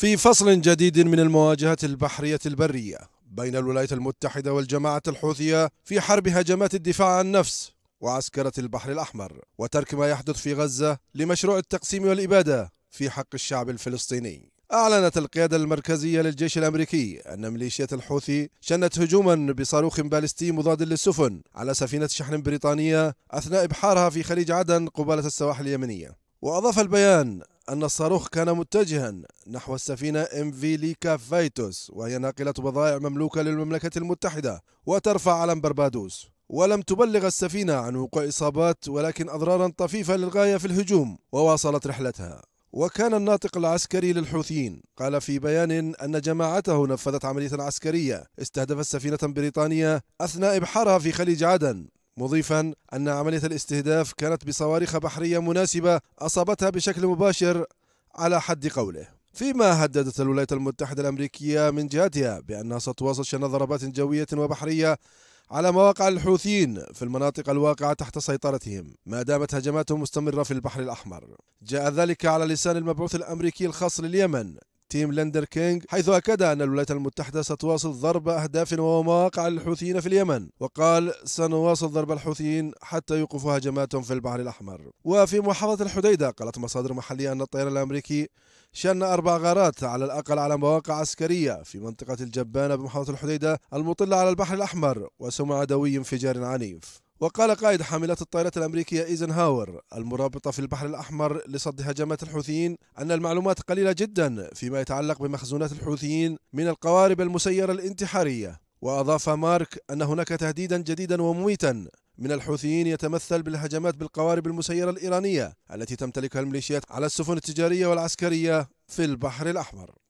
في فصل جديد من المواجهات البحرية البرية بين الولايات المتحدة والجماعة الحوثية في حرب هجمات الدفاع عن النفس وعسكرة البحر الأحمر وترك ما يحدث في غزة لمشروع التقسيم والإبادة في حق الشعب الفلسطيني أعلنت القيادة المركزية للجيش الأمريكي أن ميليشيات الحوثي شنت هجوما بصاروخ باليستي مضاد للسفن على سفينة شحن بريطانية أثناء إبحارها في خليج عدن قبالة السواحل اليمنية وأضاف البيان أن الصاروخ كان متجها نحو السفينة ام في ليكا فايتوس وهي ناقلة بضائع مملوكة للمملكة المتحدة وترفع علم بربادوس ولم تبلغ السفينة عن وقوع إصابات ولكن أضرارا طفيفة للغاية في الهجوم وواصلت رحلتها وكان الناطق العسكري للحوثيين قال في بيان أن جماعته نفذت عملية عسكرية استهدفت سفينة بريطانية أثناء إبحارها في خليج عدن مضيفا أن عملية الاستهداف كانت بصواريخ بحرية مناسبة أصابتها بشكل مباشر على حد قوله فيما هددت الولايات المتحدة الأمريكية من جهتها بأنها ستواصل شن ضربات جوية وبحرية على مواقع الحوثيين في المناطق الواقعة تحت سيطرتهم ما دامت هجماتهم مستمرة في البحر الأحمر جاء ذلك على لسان المبعوث الأمريكي الخاص لليمن تيم لندر كينج حيث أكد أن الولايات المتحدة ستواصل ضرب أهداف ومواقع الحوثيين في اليمن وقال سنواصل ضرب الحوثيين حتى يوقفوا هجماتهم في البحر الأحمر وفي محافظة الحديدة قالت مصادر محلية أن الطيران الأمريكي شن أربع غارات على الأقل على مواقع عسكرية في منطقة الجبانة بمحافظة الحديدة المطلة على البحر الأحمر وسمع دوي انفجار عنيف وقال قائد حاملات الطائرات الأمريكية إيزنهاور المرابطة في البحر الأحمر لصد هجمات الحوثيين أن المعلومات قليلة جدا فيما يتعلق بمخزونات الحوثيين من القوارب المسيرة الانتحارية وأضاف مارك أن هناك تهديدا جديدا ومميتا من الحوثيين يتمثل بالهجمات بالقوارب المسيرة الإيرانية التي تمتلكها الميليشيات على السفن التجارية والعسكرية في البحر الأحمر